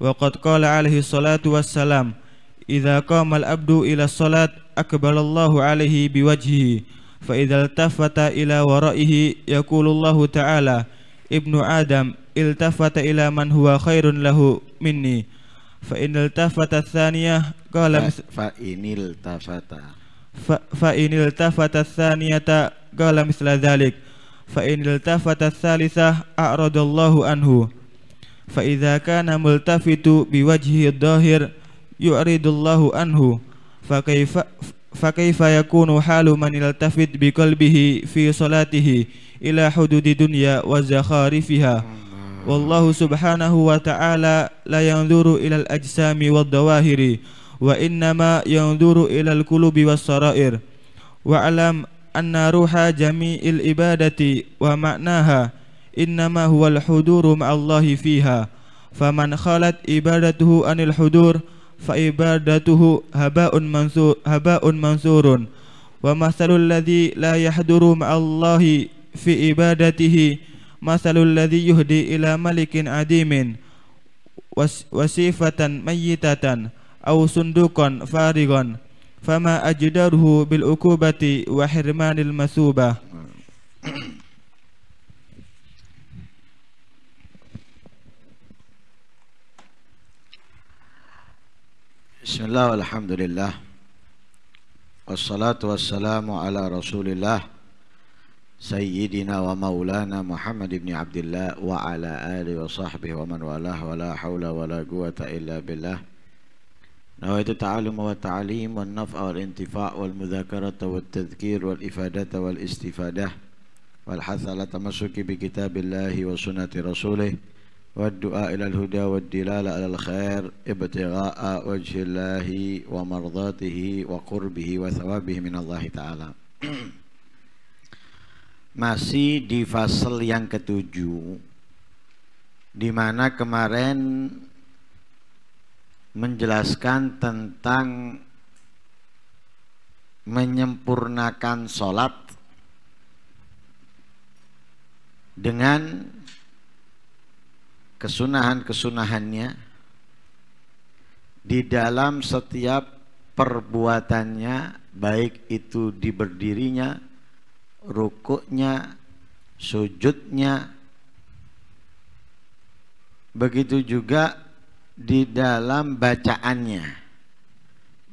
وقد قال عليه الصلاة والسلام إذا قام الأبد إلى الصلاة أكبر الله عليه بوجهه فإذا التفت إلى ورائه يقول الله تعالى ابن آدم التفت إلى من هو خير له مني فإن التفت الثانية قال فإن التفت فإن التفت الثانية قال مثل ذلك فإن التفت الثالثة أعرض الله عنه fa idza kana multafitu biwajhi dhahir yu'ridullahu anhu fa kaifa fa kaifa yakunu halu man iltafit biqalbihi fi salatihi ila hududi dunya wa zakharifiha wallahu subhanahu wa ta'ala la yanzuru ila al-ajsami wad dawahiri wa innama yanzuru ila al-qulubi was sarair wa alam anna ruha jami'il ibadati wa ma'naha إنما هو الحضور مع الله فيها فمن خالت إبادته عن الحضور فإبادته هباء منثور هباء منثور ومثل الذي لا يحضر مع الله في إبادته مثل الذي يهدي إلى ملك عديم وصفة ميتة أو صندوق فارغ فما أجدره بالعقوبة وحرمان المثوبة بسم الله والحمد لله والصلاة والسلام على رسول الله سيدنا ومولانا محمد بن عبد الله وعلى آله وصحبه ومن والاه ولا حول ولا قوة إلا بالله نويت التعلم والتعليم والنفع والانتفاع والمذاكرة والتذكير والإفادة والاستفادة والحث على التمسك بكتاب الله وسنة رسوله والدعاء إلى الهدى والدلالة على الخير ابتغاء وجه الله ومرضاته وقربه وثوابه من الله تعالى masih di fasel yang ketujuh di mana kemarin menjelaskan tentang menyempurnakan sholat dengan kesunahan-kesunahannya di dalam setiap perbuatannya baik itu di berdirinya rukuknya sujudnya begitu juga di dalam bacaannya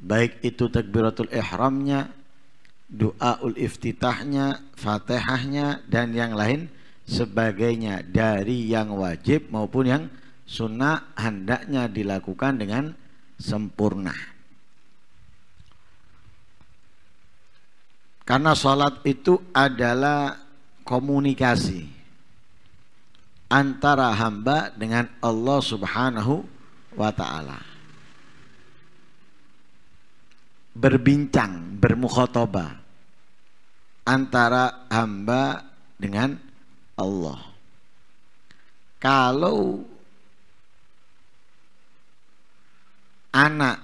baik itu takbiratul ihramnya doaul iftitahnya fatihahnya dan yang lain sebagainya dari yang wajib maupun yang sunnah hendaknya dilakukan dengan sempurna. Karena sholat itu adalah komunikasi antara hamba dengan Allah Subhanahu wa Ta'ala. Berbincang, bermukhotobah antara hamba dengan Allah. Kalau anak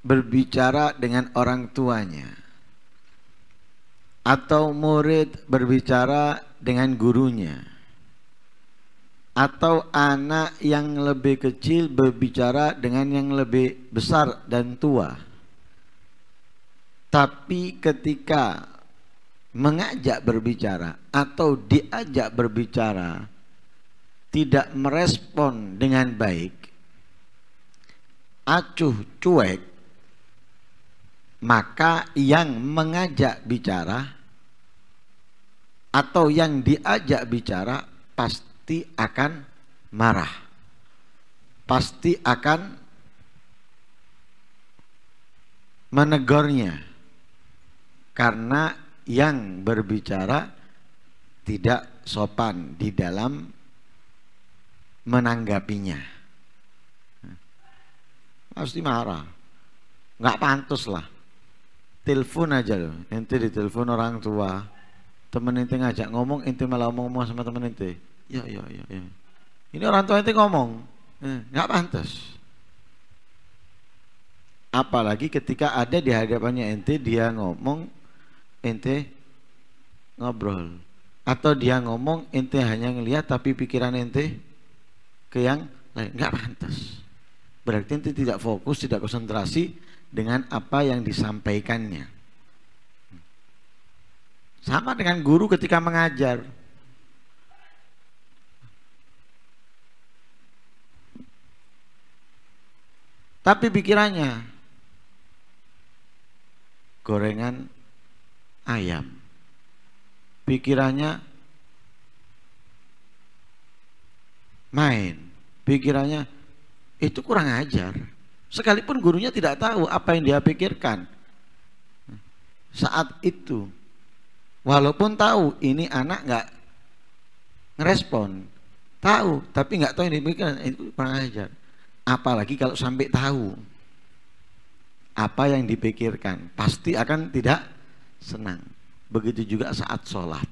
berbicara dengan orang tuanya atau murid berbicara dengan gurunya atau anak yang lebih kecil berbicara dengan yang lebih besar dan tua tapi ketika mengajak berbicara atau diajak berbicara tidak merespon dengan baik, acuh cuek, maka yang mengajak bicara atau yang diajak bicara pasti akan marah, pasti akan menegurnya karena yang berbicara tidak sopan di dalam menanggapinya pasti dimarah, nggak pantas lah telepon aja loh nanti ditelepon orang tua temen nanti ngajak ngomong ente malah ngomong, ngomong sama temen nanti, ya ya ya, ya. ini orang tua nanti ngomong eh, nggak pantas apalagi ketika ada di hadapannya ente dia ngomong ente ngobrol atau dia ngomong ente hanya ngelihat tapi pikiran ente ke yang lain nggak pantas berarti ente tidak fokus tidak konsentrasi dengan apa yang disampaikannya sama dengan guru ketika mengajar tapi pikirannya gorengan ayam. Pikirannya main. Pikirannya itu kurang ajar. Sekalipun gurunya tidak tahu apa yang dia pikirkan saat itu. Walaupun tahu ini anak nggak ngerespon, tahu tapi nggak tahu yang dipikirkan itu kurang ajar. Apalagi kalau sampai tahu apa yang dipikirkan, pasti akan tidak senang. Begitu juga saat sholat.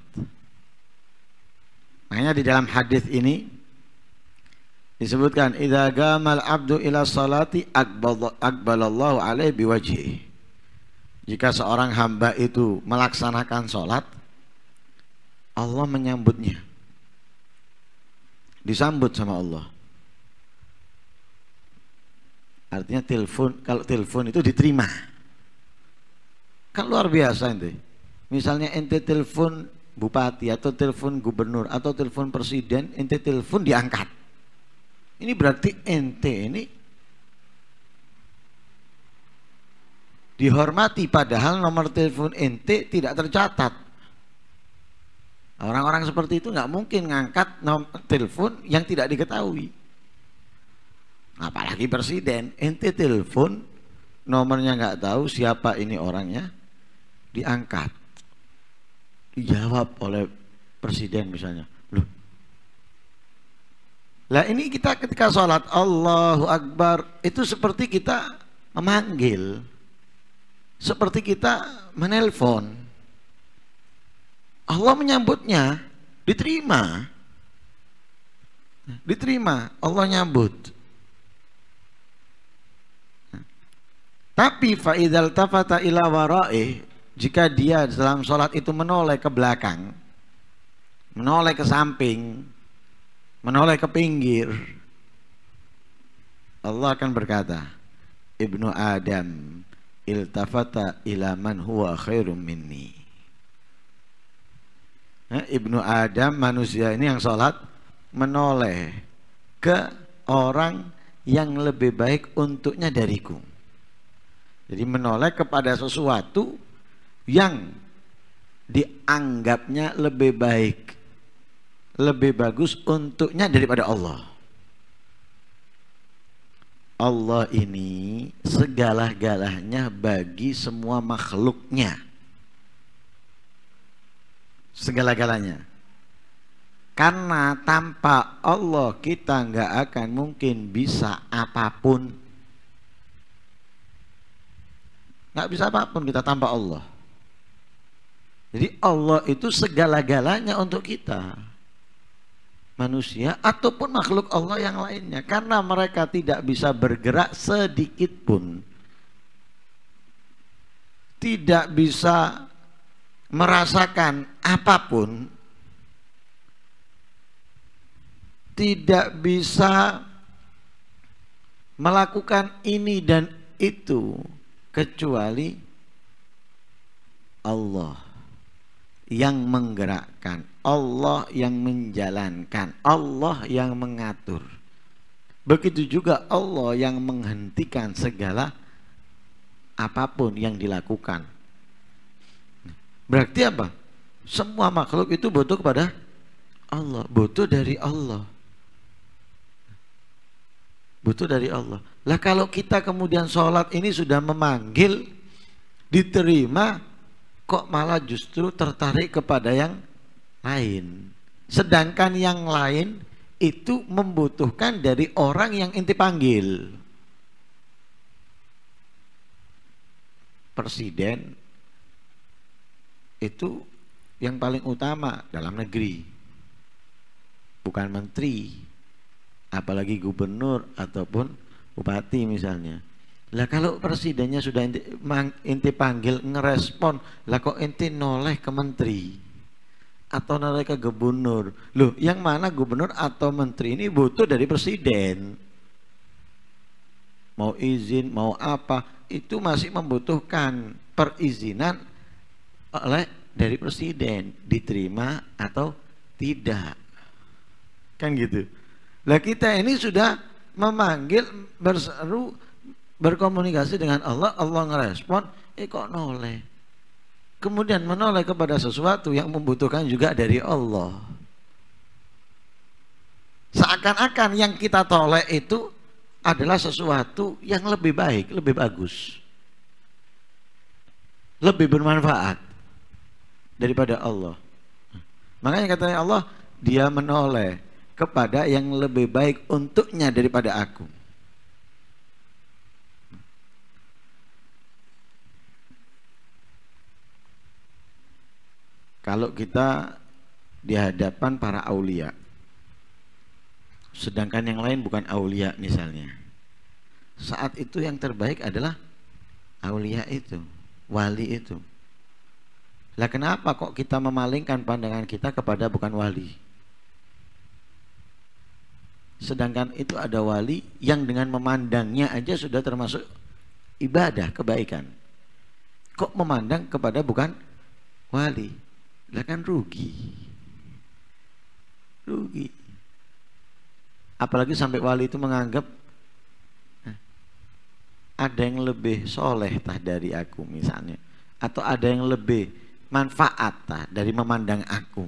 Makanya di dalam hadis ini disebutkan idza gamal abdu ila salati akbalallahu alaihi biwajhi. Jika seorang hamba itu melaksanakan sholat, Allah menyambutnya. Disambut sama Allah. Artinya telepon, kalau telepon itu diterima. Kan luar biasa ente. Misalnya ente telepon bupati atau telepon gubernur atau telepon presiden, ente telepon diangkat. Ini berarti ente ini dihormati padahal nomor telepon ente tidak tercatat. Orang-orang seperti itu nggak mungkin ngangkat nomor telepon yang tidak diketahui. Apalagi presiden, ente telepon nomornya nggak tahu siapa ini orangnya, diangkat dijawab oleh presiden misalnya loh lah ini kita ketika sholat Allahu Akbar itu seperti kita memanggil seperti kita menelpon Allah menyambutnya diterima diterima Allah nyambut tapi faidal tafata ila wara'i jika dia dalam sholat itu menoleh ke belakang, menoleh ke samping, menoleh ke pinggir, Allah akan berkata, Ibnu Adam, iltafata ila man huwa khairum minni. Eh, Ibnu Adam manusia ini yang sholat menoleh ke orang yang lebih baik untuknya dariku. Jadi menoleh kepada sesuatu yang dianggapnya lebih baik, lebih bagus untuknya daripada Allah. Allah ini segala-galanya bagi semua makhluknya. Segala-galanya. Karena tanpa Allah kita nggak akan mungkin bisa apapun. Nggak bisa apapun kita tanpa Allah. Jadi Allah itu segala-galanya untuk kita. Manusia ataupun makhluk Allah yang lainnya. Karena mereka tidak bisa bergerak sedikit pun. Tidak bisa merasakan apapun. Tidak bisa melakukan ini dan itu kecuali Allah yang menggerakkan, Allah yang menjalankan, Allah yang mengatur. Begitu juga Allah yang menghentikan segala apapun yang dilakukan. Berarti apa? Semua makhluk itu butuh kepada Allah, butuh dari Allah. Butuh dari Allah. Lah kalau kita kemudian sholat ini sudah memanggil, diterima, kok malah justru tertarik kepada yang lain. Sedangkan yang lain itu membutuhkan dari orang yang inti panggil. Presiden itu yang paling utama dalam negeri. Bukan menteri, apalagi gubernur ataupun bupati misalnya. Lah kalau presidennya sudah inti, inti panggil ngerespon, lah kok inti noleh ke menteri atau noleh ke gubernur. Loh, yang mana gubernur atau menteri ini butuh dari presiden. Mau izin, mau apa, itu masih membutuhkan perizinan oleh dari presiden diterima atau tidak. Kan gitu. Lah kita ini sudah memanggil berseru berkomunikasi dengan Allah, Allah ngerespon, eh kok noleh? Kemudian menoleh kepada sesuatu yang membutuhkan juga dari Allah. Seakan-akan yang kita toleh itu adalah sesuatu yang lebih baik, lebih bagus. Lebih bermanfaat daripada Allah. Makanya katanya Allah, dia menoleh kepada yang lebih baik untuknya daripada aku. kalau kita di hadapan para aulia sedangkan yang lain bukan aulia misalnya saat itu yang terbaik adalah aulia itu wali itu lah kenapa kok kita memalingkan pandangan kita kepada bukan wali sedangkan itu ada wali yang dengan memandangnya aja sudah termasuk ibadah kebaikan kok memandang kepada bukan wali lah kan rugi. Rugi. Apalagi sampai wali itu menganggap ada yang lebih soleh tah dari aku misalnya atau ada yang lebih manfaat tah dari memandang aku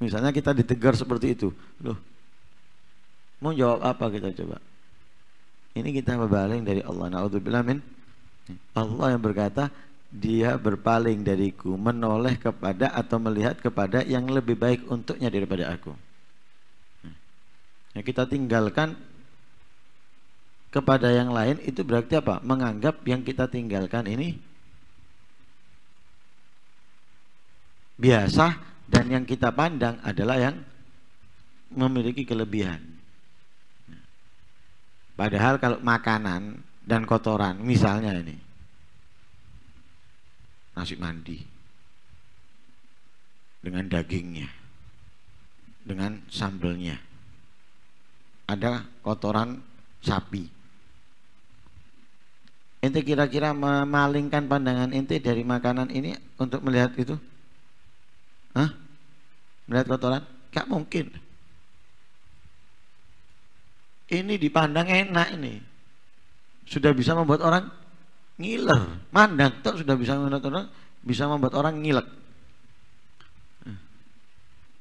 misalnya kita ditegur seperti itu loh mau jawab apa kita coba ini kita berbaling dari Allah Nabi? Allah yang berkata dia berpaling dariku menoleh kepada atau melihat kepada yang lebih baik untuknya daripada aku yang kita tinggalkan kepada yang lain itu berarti apa menganggap yang kita tinggalkan ini biasa dan yang kita pandang adalah yang memiliki kelebihan padahal kalau makanan dan kotoran misalnya ini nasi mandi dengan dagingnya dengan sambelnya ada kotoran sapi ente kira-kira memalingkan pandangan ente dari makanan ini untuk melihat itu Hah? melihat kotoran gak mungkin ini dipandang enak ini sudah bisa membuat orang ngiler hmm. mandang dokter sudah bisa membuat orang bisa membuat orang ngilek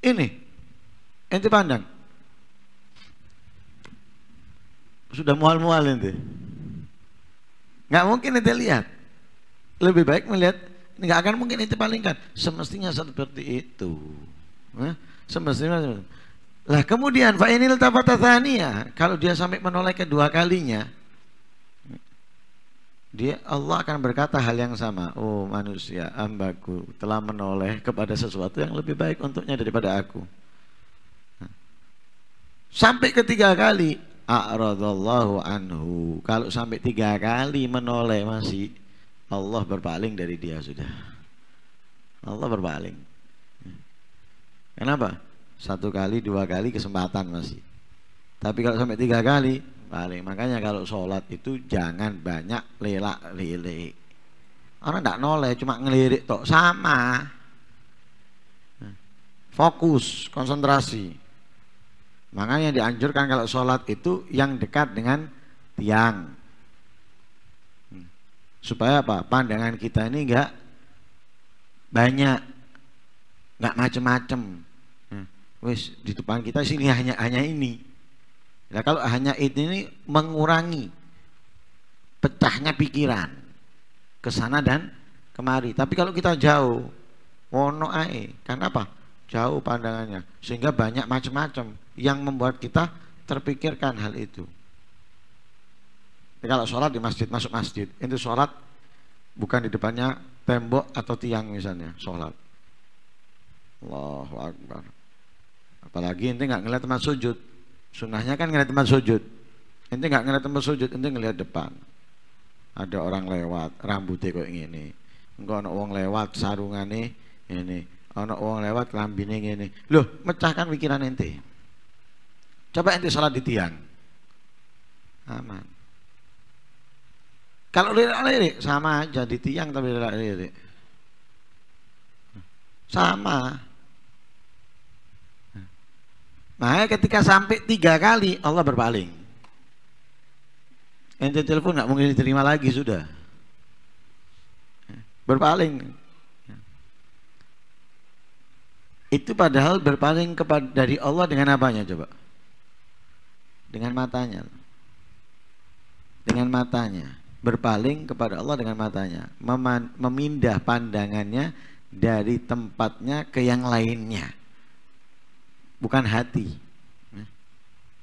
ini ente pandang sudah mual-mual ente nggak mungkin ente lihat lebih baik melihat nggak akan mungkin ente palingkan semestinya seperti itu semestinya lah kemudian fa'inil ini kalau dia sampai menoleh kedua kalinya dia Allah akan berkata hal yang sama oh manusia ambaku telah menoleh kepada sesuatu yang lebih baik untuknya daripada aku sampai ketiga kali a'radallahu anhu kalau sampai tiga kali menoleh masih Allah berpaling dari dia sudah Allah berpaling kenapa satu kali dua kali kesempatan masih tapi kalau sampai tiga kali paling makanya kalau sholat itu jangan banyak lelak lele orang tidak noleh cuma ngelirik tok sama fokus konsentrasi makanya dianjurkan kalau sholat itu yang dekat dengan tiang supaya apa pandangan kita ini enggak banyak enggak macem-macem wes di depan kita sini hanya hanya ini Nah, kalau hanya itu ini mengurangi pecahnya pikiran ke sana dan kemari. Tapi kalau kita jauh, wono ae, karena apa? Jauh pandangannya, sehingga banyak macam-macam yang membuat kita terpikirkan hal itu. Jadi kalau sholat di masjid, masuk masjid, itu sholat bukan di depannya tembok atau tiang misalnya, sholat. Allahu Akbar. Apalagi ini nggak ngeliat teman sujud, Sunnahnya kan ngeliat tempat sujud. Ente nggak ngeliat tempat sujud, ente ngeliat depan. Ada orang lewat, rambutnya kok ini, enggak ada uang lewat nih, ini. Ada uang lewat lambine ini, Loh, mecahkan pikiran ente. Coba ente salat di tiang. Aman. Kalau lirik-lirik sama aja di tiang tapi lirik-lirik. Sama. Nah, ketika sampai tiga kali Allah berpaling. Ente telepon nggak mungkin diterima lagi sudah. Berpaling. Itu padahal berpaling kepada dari Allah dengan apanya coba? Dengan matanya. Dengan matanya. Berpaling kepada Allah dengan matanya. Meman, memindah pandangannya dari tempatnya ke yang lainnya bukan hati.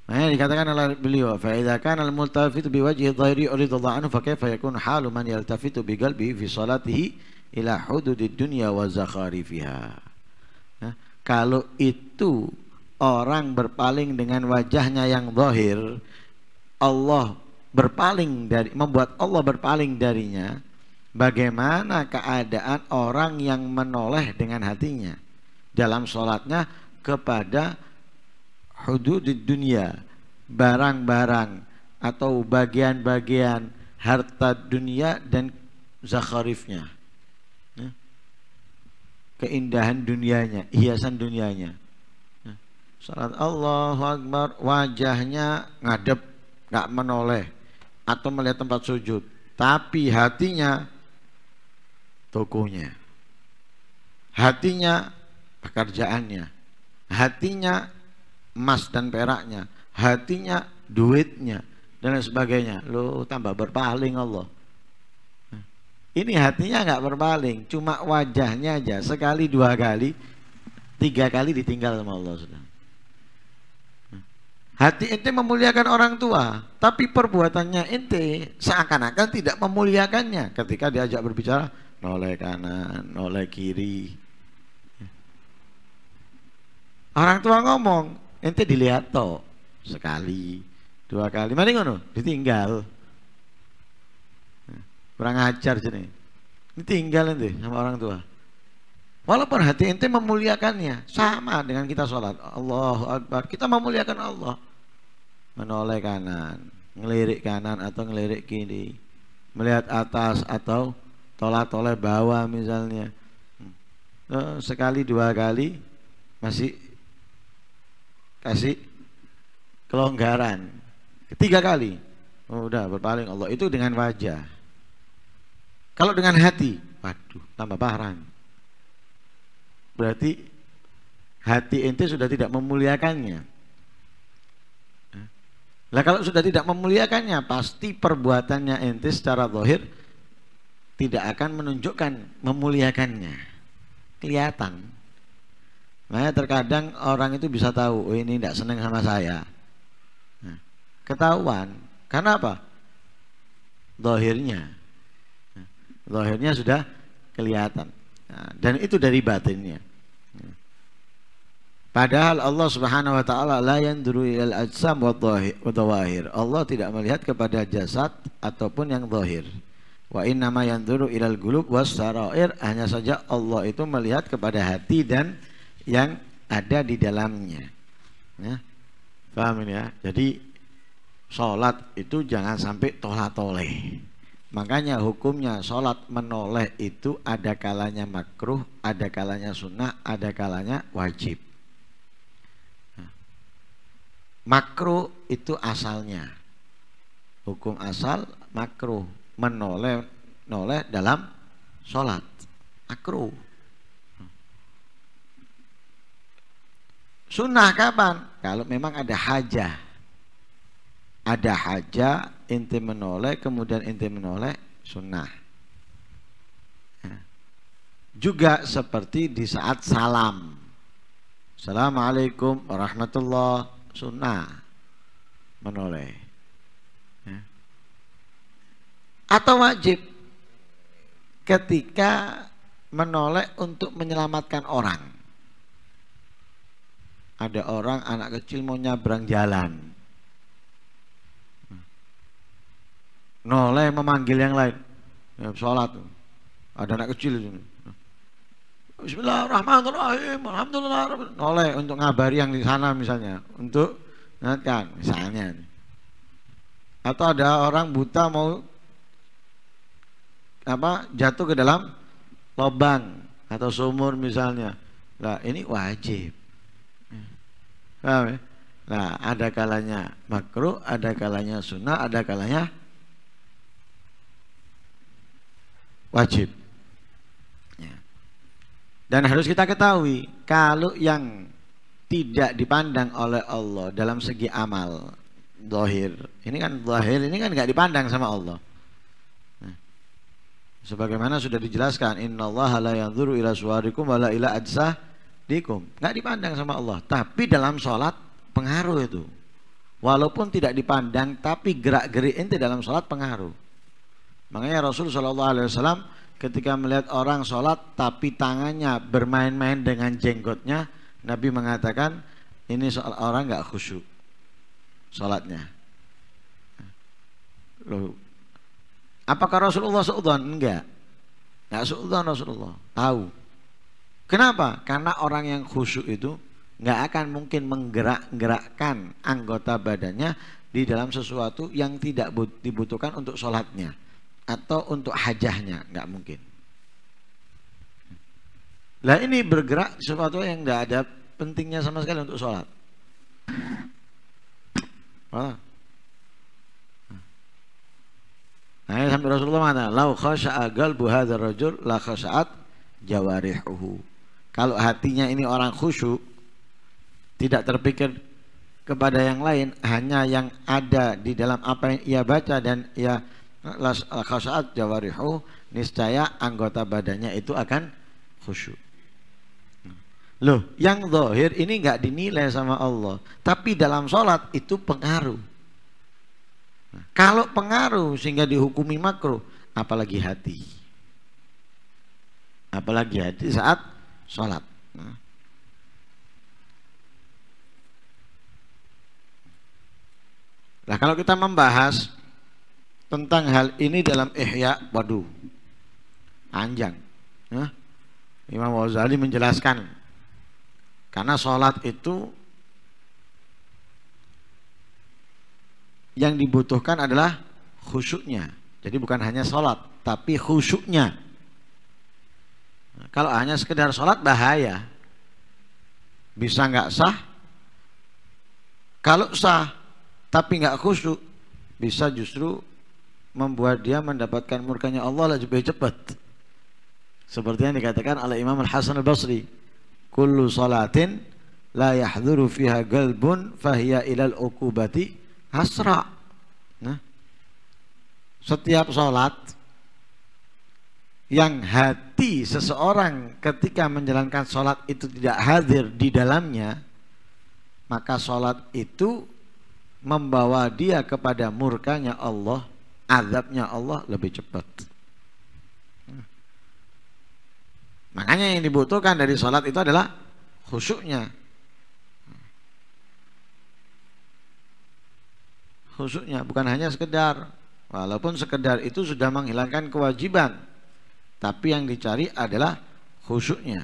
Makanya dikatakan oleh beliau, "Fa'idza kana al-multafitu bi wajhi dhahiri uridallahu anhu fa kaifa yakunu halu man yaltafitu bi qalbi fi salatihi ila hududid dunya wa zakhari fiha. Ya, kalau itu orang berpaling dengan wajahnya yang zahir, Allah berpaling dari membuat Allah berpaling darinya, bagaimana keadaan orang yang menoleh dengan hatinya? Dalam sholatnya kepada hudud dunia barang-barang atau bagian-bagian harta dunia dan zakharifnya ya. keindahan dunianya hiasan dunianya ya. salat Allah Akbar wajahnya ngadep gak menoleh atau melihat tempat sujud tapi hatinya tokonya hatinya pekerjaannya hatinya emas dan peraknya, hatinya duitnya dan lain sebagainya. Lo tambah berpaling Allah. Ini hatinya nggak berpaling, cuma wajahnya aja sekali dua kali, tiga kali ditinggal sama Allah sudah. Hati ente memuliakan orang tua, tapi perbuatannya ente seakan-akan tidak memuliakannya ketika diajak berbicara noleh kanan, noleh kiri, Orang tua ngomong, ente dilihat toh sekali, dua kali. Mari ngono, ditinggal. Kurang ajar sini. Ditinggal ente sama orang tua. Walaupun hati ente memuliakannya sama dengan kita sholat Allah Akbar kita memuliakan Allah menoleh kanan ngelirik kanan atau ngelirik kiri melihat atas atau tolak-tolak bawah misalnya hmm. eh, sekali dua kali masih kasih kelonggaran ketiga kali oh, udah berpaling Allah itu dengan wajah kalau dengan hati waduh tambah parah berarti hati ente sudah tidak memuliakannya lah kalau sudah tidak memuliakannya pasti perbuatannya ente secara zahir tidak akan menunjukkan memuliakannya kelihatan Makanya terkadang orang itu bisa tahu, oh ini tidak seneng sama saya. Nah, ketahuan. Karena apa? Dohirnya. dohirnya nah, sudah kelihatan. Nah, dan itu dari batinnya. padahal Allah Subhanahu wa taala la yanduru ilal ajsam wa dawahir. Allah tidak melihat kepada jasad ataupun yang dohir. Wa innama yanduru ilal gulub was sarair. Hanya saja Allah itu melihat kepada hati dan yang ada di dalamnya. Ya. Paham ini ya? Jadi sholat itu jangan sampai tolak-toleh. Makanya hukumnya sholat menoleh itu ada kalanya makruh, ada kalanya sunnah, ada kalanya wajib. Ya. Makruh itu asalnya. Hukum asal makruh menoleh noleh dalam sholat. Makruh. Sunnah kapan? Kalau memang ada hajah, Ada hajah inti menoleh, kemudian inti menoleh, sunnah. Ya. Juga seperti di saat salam. Assalamualaikum warahmatullahi sunnah. Menoleh. Ya. Atau wajib ketika menoleh untuk menyelamatkan orang ada orang anak kecil mau nyabrang jalan noleh memanggil yang lain ya, sholat ada anak kecil sini Bismillahirrahmanirrahim Alhamdulillah noleh untuk ngabari yang di sana misalnya untuk kan misalnya atau ada orang buta mau apa jatuh ke dalam lubang atau sumur misalnya lah ini wajib Ya? Nah, ada kalanya makruh, ada kalanya sunnah, ada kalanya wajib. Ya. Dan harus kita ketahui kalau yang tidak dipandang oleh Allah dalam segi amal dohir Ini kan dohir ini kan nggak dipandang sama Allah. Nah, sebagaimana sudah dijelaskan, Allah la yanzuru ila suarikum wa ila ajsah dikum. Nggak dipandang sama Allah. Tapi dalam sholat pengaruh itu. Walaupun tidak dipandang, tapi gerak-gerik ente dalam sholat pengaruh. Makanya Rasul Shallallahu Alaihi Wasallam ketika melihat orang sholat tapi tangannya bermain-main dengan jenggotnya, Nabi mengatakan ini soal orang nggak khusyuk sholatnya. lo apakah Rasulullah seudon? Enggak. Enggak seudon Rasulullah. Tahu. Kenapa? Karena orang yang khusyuk itu nggak akan mungkin menggerak-gerakkan anggota badannya di dalam sesuatu yang tidak dibutuhkan untuk sholatnya atau untuk hajahnya nggak mungkin. Nah ini bergerak sesuatu yang nggak ada pentingnya sama sekali untuk sholat. Nah, sampai Rasulullah mana? "Lau khasa agal buhadar rajul la khasaat jawarihuhu." kalau hatinya ini orang khusyuk tidak terpikir kepada yang lain hanya yang ada di dalam apa yang ia baca dan ia khasat jawarihu niscaya anggota badannya itu akan khusyuk loh yang zahir ini nggak dinilai sama Allah tapi dalam sholat itu pengaruh kalau pengaruh sehingga dihukumi makruh apalagi hati apalagi hati saat sholat. Nah. kalau kita membahas tentang hal ini dalam Ihya, waduh, panjang. Nah, Imam Ghazali menjelaskan karena sholat itu yang dibutuhkan adalah khusyuknya. Jadi bukan hanya sholat, tapi khusyuknya. Kalau hanya sekedar sholat bahaya. Bisa nggak sah? Kalau sah tapi nggak khusyuk, bisa justru membuat dia mendapatkan murkanya Allah lebih cepat. Seperti yang dikatakan oleh Imam Al Hasan Al Basri, kullu salatin la yahduru fiha galbun Fahiyya ilal ukubati hasra. Nah, setiap sholat yang hati seseorang ketika menjalankan sholat itu tidak hadir di dalamnya, maka sholat itu membawa dia kepada murkanya Allah, azabnya Allah lebih cepat. Makanya yang dibutuhkan dari sholat itu adalah khusyuknya. Khusyuknya bukan hanya sekedar, walaupun sekedar itu sudah menghilangkan kewajiban tapi yang dicari adalah khusyuknya.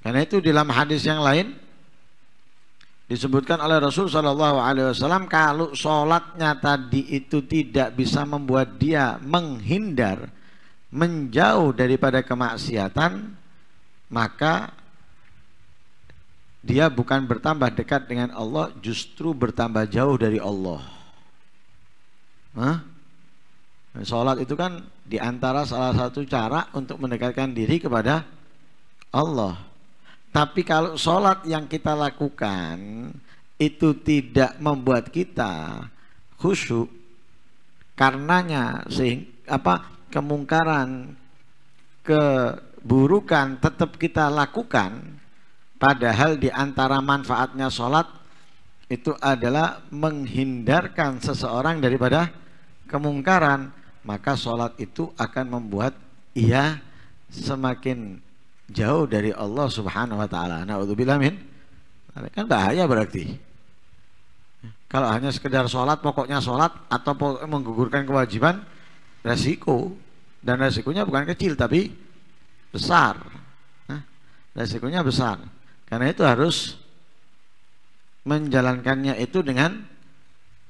Karena itu dalam hadis yang lain disebutkan oleh Rasul Shallallahu Alaihi Wasallam kalau sholatnya tadi itu tidak bisa membuat dia menghindar, menjauh daripada kemaksiatan, maka dia bukan bertambah dekat dengan Allah, justru bertambah jauh dari Allah. Hah? Sholat itu kan di antara salah satu cara untuk mendekatkan diri kepada Allah. Tapi kalau sholat yang kita lakukan itu tidak membuat kita khusyuk, karenanya sehingga apa kemungkaran keburukan tetap kita lakukan, padahal di antara manfaatnya sholat itu adalah menghindarkan seseorang daripada kemungkaran maka sholat itu akan membuat ia semakin jauh dari Allah Subhanahu wa taala. Nauzubillah min. Kan bahaya berarti. Kalau hanya sekedar sholat, pokoknya sholat atau menggugurkan kewajiban, resiko dan resikonya bukan kecil tapi besar. resikonya besar. Karena itu harus menjalankannya itu dengan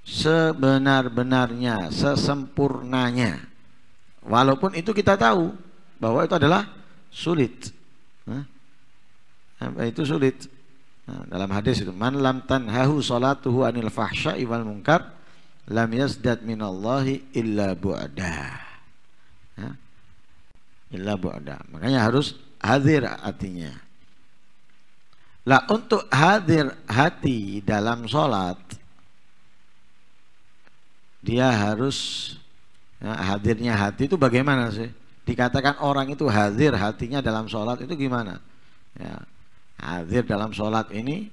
sebenar-benarnya, sesempurnanya. Walaupun itu kita tahu bahwa itu adalah sulit. Nah, apa itu sulit? Nah, dalam hadis itu man lam tanhahu salatuhu anil fahsya'i wal munkar lam yasdad minallahi illa bu'da. Nah, illa bu'da. Makanya harus hadir artinya, Lah untuk hadir hati dalam sholat dia harus ya, hadirnya hati itu bagaimana sih? Dikatakan orang itu hadir hatinya dalam sholat itu gimana? Ya, hadir dalam sholat ini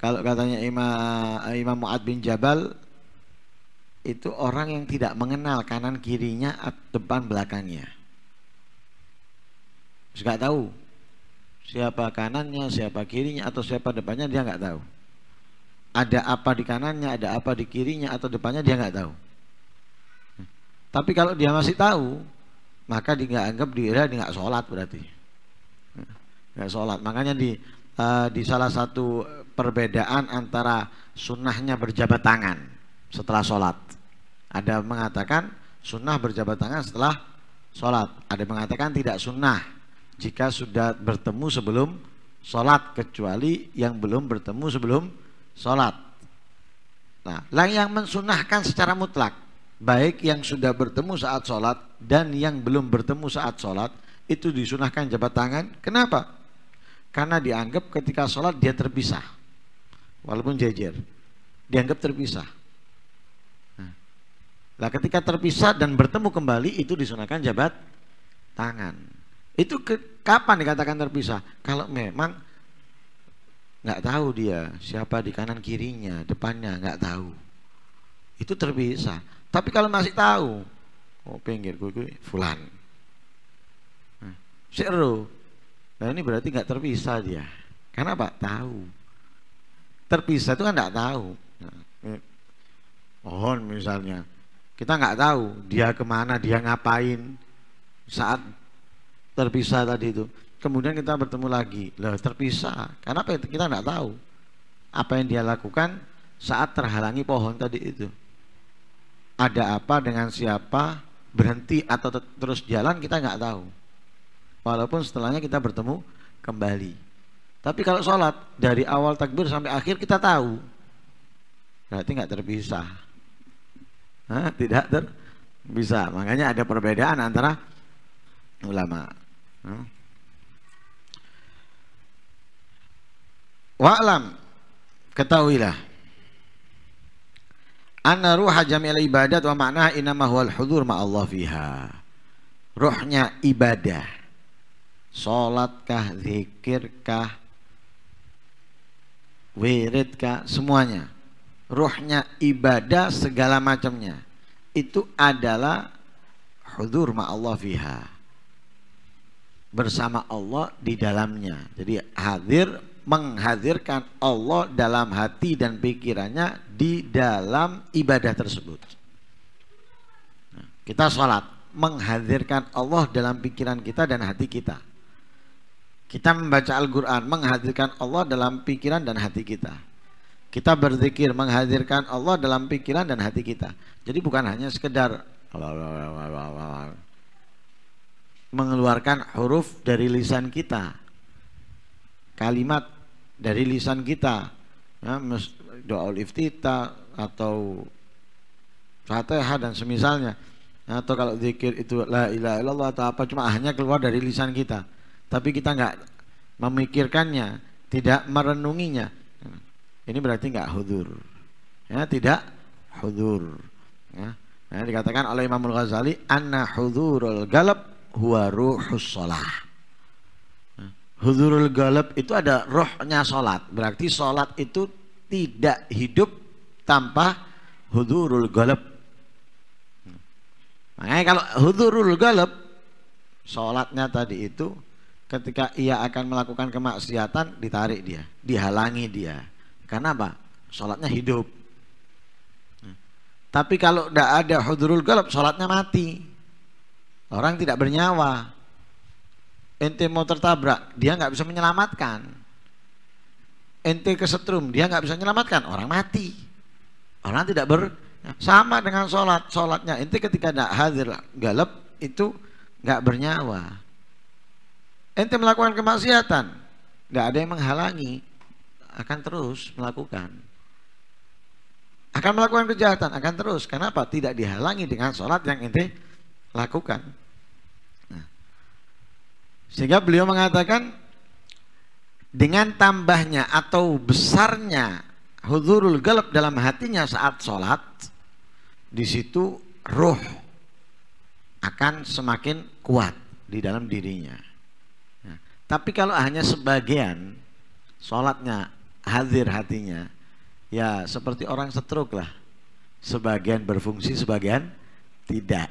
kalau katanya Imam Imam Muad bin Jabal itu orang yang tidak mengenal kanan kirinya atau depan belakangnya nggak tahu siapa kanannya siapa kirinya atau siapa depannya dia nggak tahu ada apa di kanannya, ada apa di kirinya atau depannya dia nggak tahu. Tapi kalau dia masih tahu, maka dia nggak anggap dia nggak sholat berarti, nggak sholat. Makanya di uh, di salah satu perbedaan antara sunnahnya berjabat tangan setelah sholat, ada mengatakan sunnah berjabat tangan setelah sholat, ada mengatakan tidak sunnah jika sudah bertemu sebelum sholat kecuali yang belum bertemu sebelum sholat. Nah, yang mensunahkan secara mutlak, baik yang sudah bertemu saat sholat dan yang belum bertemu saat sholat, itu disunahkan jabat tangan. Kenapa? Karena dianggap ketika sholat dia terpisah, walaupun jejer, dianggap terpisah. Nah, ketika terpisah dan bertemu kembali itu disunahkan jabat tangan. Itu ke, kapan dikatakan terpisah? Kalau memang nggak tahu dia siapa di kanan kirinya depannya nggak tahu itu terpisah tapi kalau masih tahu oh pinggir gue, gue fulan nah, seru nah ini berarti nggak terpisah dia karena pak tahu terpisah itu kan nggak tahu nah, misalnya kita nggak tahu dia kemana dia ngapain saat terpisah tadi itu kemudian kita bertemu lagi loh terpisah karena apa ya? kita nggak tahu apa yang dia lakukan saat terhalangi pohon tadi itu ada apa dengan siapa berhenti atau terus jalan kita nggak tahu walaupun setelahnya kita bertemu kembali tapi kalau sholat dari awal takbir sampai akhir kita tahu berarti nggak terpisah Hah? tidak terpisah makanya ada perbedaan antara ulama Hah? Wa'lam ketahuilah anna ruha jami'al ibadat wa makna inama huwal hudur ma'allah fiha ruhnya ibadah sholatkah zikirkah wiridkah semuanya ruhnya ibadah segala macamnya itu adalah hudur ma'allah fiha bersama Allah di dalamnya jadi hadir menghadirkan Allah dalam hati dan pikirannya di dalam ibadah tersebut. Nah, kita sholat, menghadirkan Allah dalam pikiran kita dan hati kita. Kita membaca Al-Quran, menghadirkan Allah dalam pikiran dan hati kita. Kita berzikir, menghadirkan Allah dalam pikiran dan hati kita. Jadi bukan hanya sekedar mengeluarkan huruf dari lisan kita. Kalimat dari lisan kita ya, doa iftita atau fatihah dan semisalnya ya, atau kalau zikir itu la ilaha illallah atau apa cuma hanya keluar dari lisan kita tapi kita nggak memikirkannya tidak merenunginya ini berarti nggak hudur ya tidak hudur ya. ya dikatakan oleh Imam Al Ghazali anna hudurul galab huwa ruhus shalah Hudurul galab itu ada rohnya sholat. Berarti sholat itu tidak hidup tanpa hudurul galab. Makanya kalau hudurul galab, sholatnya tadi itu ketika ia akan melakukan kemaksiatan ditarik dia, dihalangi dia. Karena apa? Sholatnya hidup. Tapi kalau tidak ada hudurul galab, sholatnya mati. Orang tidak bernyawa ente mau tertabrak dia nggak bisa menyelamatkan ente kesetrum dia nggak bisa menyelamatkan orang mati orang tidak ber sama dengan sholat sholatnya ente ketika tidak hadir galap itu nggak bernyawa ente melakukan kemaksiatan nggak ada yang menghalangi akan terus melakukan akan melakukan kejahatan akan terus kenapa tidak dihalangi dengan sholat yang ente lakukan sehingga beliau mengatakan dengan tambahnya atau besarnya hudurul galab dalam hatinya saat sholat, di situ roh akan semakin kuat di dalam dirinya. Nah, tapi kalau hanya sebagian sholatnya hadir hatinya, ya seperti orang setruk lah. Sebagian berfungsi, sebagian tidak.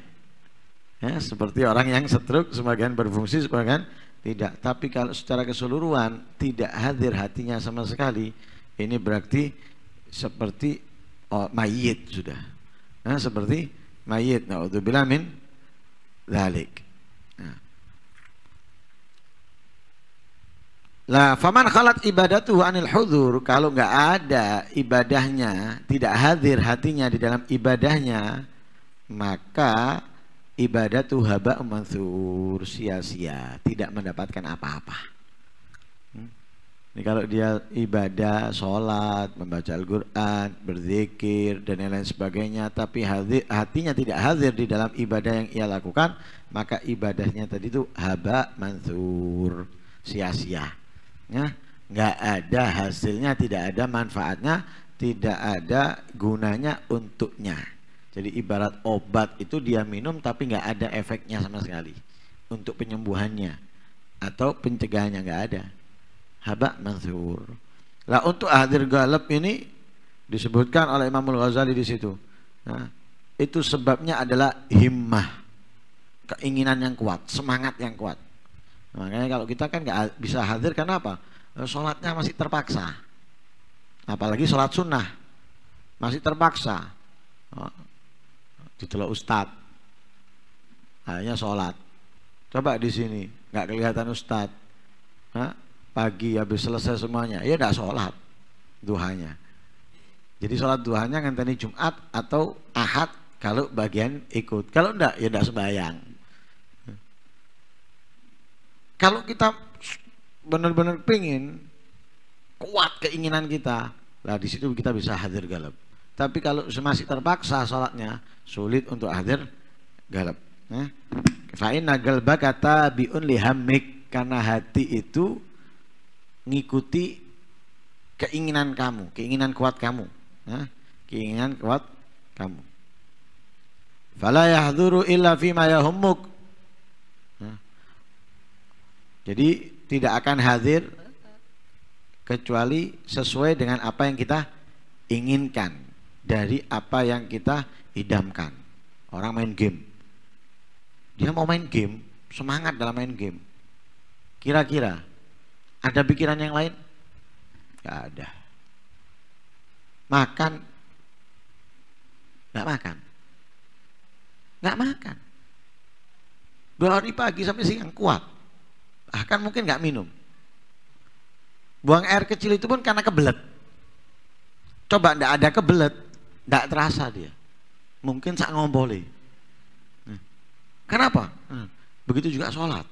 Ya, seperti orang yang stroke sebagian berfungsi sebagian tidak. Tapi kalau secara keseluruhan tidak hadir hatinya sama sekali, ini berarti seperti oh, mayit sudah. ya, seperti mayit. nah min dzalik. Nah. Ya. Lah, faman khalat tuh anil hudur, kalau nggak ada ibadahnya, tidak hadir hatinya di dalam ibadahnya, maka tuh haba mansur sia-sia tidak mendapatkan apa-apa hmm? ini kalau dia ibadah sholat membaca Al-Quran berzikir dan lain-lain sebagainya tapi hatinya tidak hadir di dalam ibadah yang ia lakukan maka ibadahnya tadi itu haba mansur sia-sia ya nggak ada hasilnya tidak ada manfaatnya tidak ada gunanya untuknya jadi ibarat obat itu dia minum tapi nggak ada efeknya sama sekali untuk penyembuhannya atau pencegahannya nggak ada. Haba mansur. Lah untuk hadir galap ini disebutkan oleh Imamul Ghazali di situ. Nah, itu sebabnya adalah himmah. Keinginan yang kuat, semangat yang kuat. makanya kalau kita kan nggak bisa hadir karena apa? Eh, sholatnya masih terpaksa. Apalagi sholat sunnah masih terpaksa. Oh, Ditelok ustad. hanya sholat. Coba di sini nggak kelihatan ustad. Hah? Pagi habis selesai semuanya, ya nggak sholat duhanya. Jadi sholat duhanya ngenteni Jumat atau Ahad kalau bagian ikut. Kalau enggak ya enggak sembahyang. Kalau kita benar-benar pingin kuat keinginan kita, lah di situ kita bisa hadir galap. Tapi kalau masih terpaksa sholatnya sulit untuk hadir galap. Ya. Fa'inna galba kata biun lihamik karena hati itu ngikuti keinginan kamu, keinginan kuat kamu, ya. keinginan kuat kamu. Fala yahduru illa fima yahummuk. Ya. Jadi tidak akan hadir kecuali sesuai dengan apa yang kita inginkan dari apa yang kita idamkan. Orang main game. Dia mau main game, semangat dalam main game. Kira-kira ada pikiran yang lain? Gak ada. Makan? Gak makan. Gak makan. Dua hari pagi sampai siang kuat. Bahkan mungkin gak minum. Buang air kecil itu pun karena kebelet. Coba ndak ada kebelet, tidak terasa dia. Mungkin sak ngompoli. Nah, kenapa? Nah, begitu juga sholat.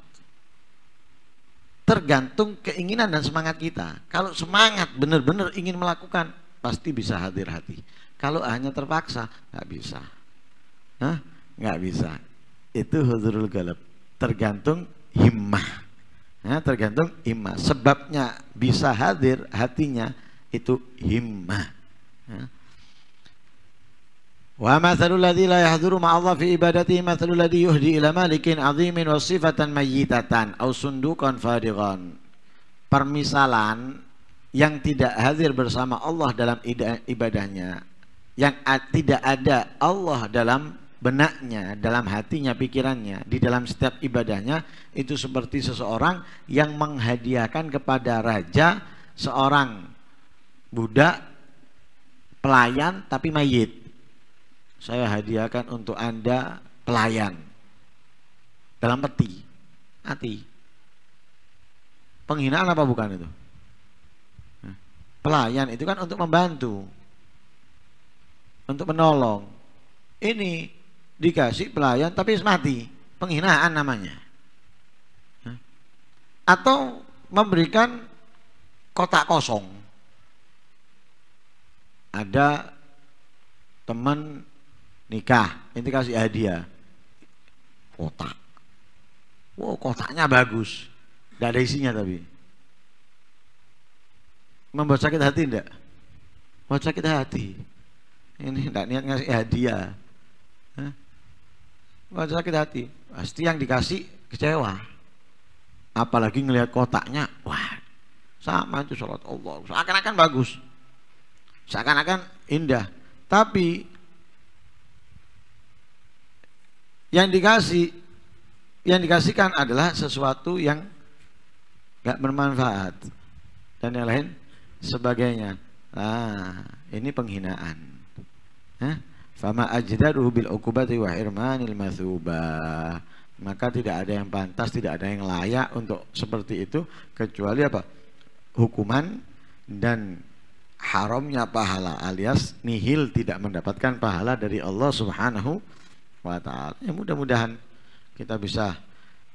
Tergantung keinginan dan semangat kita. Kalau semangat benar-benar ingin melakukan, pasti bisa hadir hati. Kalau hanya terpaksa, nggak bisa. Hah? Nggak bisa. Itu huzurul galap Tergantung himmah. Nah, tergantung himmah. Sebabnya bisa hadir hatinya itu himmah. Nah, ومثل الذي لا يحضر مع الله في عبادته مثل الذي يهدي إلى مالك عظيم وصفة ميتة أو sundukan fadigan permisalan yang tidak hadir bersama Allah dalam ibadahnya yang tidak ada Allah dalam benaknya, dalam hatinya, pikirannya, di dalam setiap ibadahnya itu seperti seseorang yang menghadiahkan kepada raja seorang budak pelayan tapi mayit saya hadiahkan untuk Anda pelayan dalam peti. Hati. Penghinaan apa bukan itu? Pelayan itu kan untuk membantu. Untuk menolong. Ini dikasih pelayan tapi mati. Penghinaan namanya. Atau memberikan kotak kosong. Ada teman nikah ini kasih hadiah kotak wow kotaknya bagus tidak ada isinya tapi membuat sakit hati tidak membuat sakit hati ini tidak niat ngasih hadiah membuat sakit hati pasti yang dikasih kecewa apalagi ngelihat kotaknya wah sama itu sholat Allah seakan-akan bagus seakan-akan indah tapi yang dikasih yang dikasihkan adalah sesuatu yang gak bermanfaat dan yang lain sebagainya. Ah, ini penghinaan. Fama ajdaruhu bil wa irmanil masuba Maka tidak ada yang pantas, tidak ada yang layak untuk seperti itu kecuali apa? Hukuman dan haramnya pahala alias nihil tidak mendapatkan pahala dari Allah Subhanahu wa taala. Ya mudah-mudahan kita bisa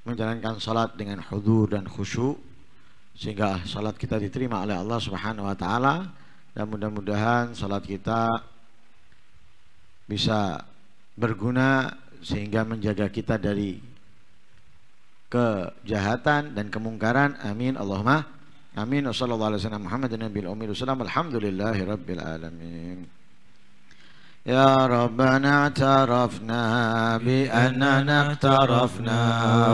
menjalankan salat dengan hudur dan khusyuk sehingga salat kita diterima oleh Allah Subhanahu wa taala dan mudah-mudahan salat kita bisa berguna sehingga menjaga kita dari kejahatan dan kemungkaran. Amin. Allahumma amin. Wassallallahu alaihi wasallam Alhamdulillahi rabbil alamin. يا ربنا اعترفنا بأننا اقترفنا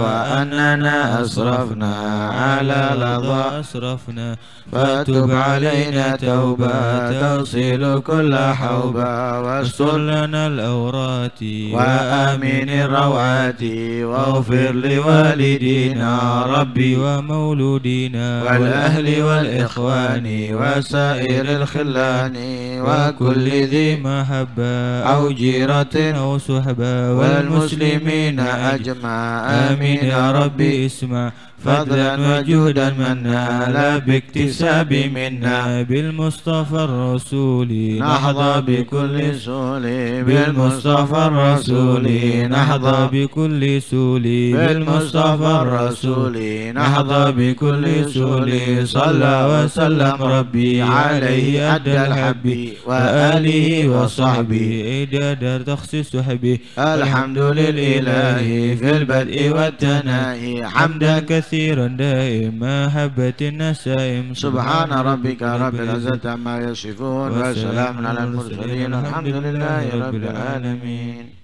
وأننا أسرفنا على لظى أسرفنا فتب علينا توبة تغسل كل حوبة واستر لنا الأورات وآمن الروعات واغفر لوالدينا ربي ومولودينا والأهل والإخوان وسائر الخلان وكل ذي محبة أو جيرة أو صحبة والمسلمين أجمع آمين يا ربي اسمع فضلا وجودا من نال باكتساب منا بالمصطفى الرسول نحظى بكل سول بالمصطفى الرسول نحظى بكل سول بالمصطفى الرسول نحظى بكل سول صلى وسلم ربي عليه أدى الحب وآله وصحبه إجاد تخصيص حبه الحمد لله في البدء والتناهي حمدا كثيرا كثيرا دائما محبة النسائم سبحان ربك رب العزة عما يصفون وسلام على المرسلين الحمد لله رب العالمين